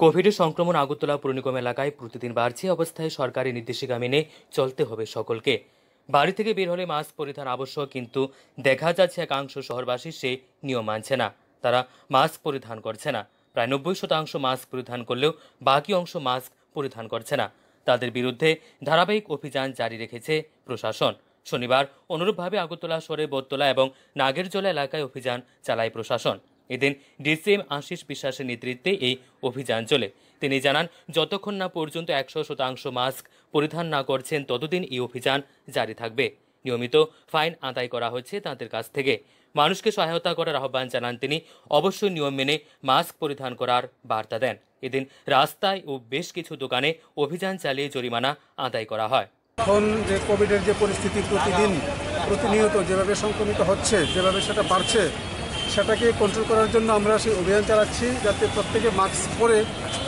কোভিডের সংক্রমণ আগরতলা পুরনিগম এলাকায় প্রতিদিন বাড়ছে অবস্থায় সরকারি নির্দেশিকা মেনে চলতে হবে সকলকে বাড়ি থেকে বের হলে মাস্ক পরিধান আবশ্যক কিন্তু দেখা যাচ্ছে একাংশ শহরবাসী সে নিয়ম মানছে না তারা মাস্ক পরিধান করছে না প্রায় নব্বই শতাংশ মাস্ক পরিধান করলেও বাকি অংশ মাস্ক পরিধান করছে না তাদের বিরুদ্ধে ধারাবাহিক অভিযান জারি রেখেছে প্রশাসন শনিবার অনুরূপভাবে আগরতলা সরে বোতলা এবং নাগেরজোলা এলাকায় অভিযান চালায় প্রশাসন এদিন ডিসিএম আশিস বিশ্বাসের নেতৃত্বে এই অভিযান চলে তিনি জানান যতক্ষণ না পর্যন্ত একশো শতাংশ মাস্ক পরিধান না করছেন ততদিন এই অভিযান জারি থাকবে নিয়মিত ফাইন আদায় করা হচ্ছে তাদের কাছ থেকে মানুষকে সহায়তা করার আহ্বান জানান তিনি অবশ্যই নিয়ম মেনে মাস্ক পরিধান করার বার্তা দেন এদিন রাস্তায় ও বেশ কিছু দোকানে অভিযান চালিয়ে জরিমানা আদায় করা হয় এখন যে কোভিডের যে পরিস্থিতি প্রতিদিন প্রতিনিয়ত যেভাবে সংক্রমিত হচ্ছে যেভাবে সেটা বাড়ছে সেটাকে কন্ট্রোল করার জন্য আমরা সেই অভিযান চালাচ্ছি যাতে প্রত্যেকে মাস্ক পরে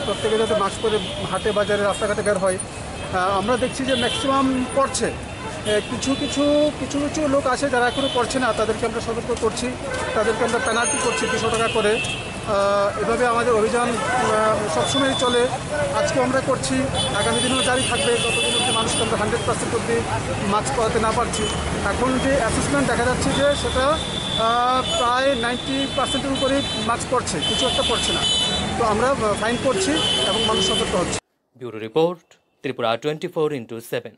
প্রত্যেকে যাতে মাস্ক পরে হাটে বাজারে রাস্তাঘাটে বের হয় আমরা দেখছি যে ম্যাক্সিমাম করছে কিছু কিছু কিছু কিছু লোক আছে যারা এখনও করছে না তাদেরকে আমরা সতর্ক করছি তাদেরকে আমরা পেনাল্টি করছি দুশো টাকা করে এভাবে আমাদের অভিযান সবসময়ই চলে আজকে আমরা করছি আগামী দিনেও জারি থাকবে যতদিন অব্দি মানুষকে আমরা হান্ড্রেড পার্সেন্ট অব্দি মাস্ক পরাতে না পারছি এখন যে অ্যাসেসমেন্ট দেখা যাচ্ছে যে সেটা প্রায় নাইনটি পার্সেন্টের উপরে মার্কস পড়ছে কিছু একটা পড়ছে না তো আমরা ফাইন করছি এবং মানুষ সতর্ক হচ্ছে bureau report Tripura twenty four into seven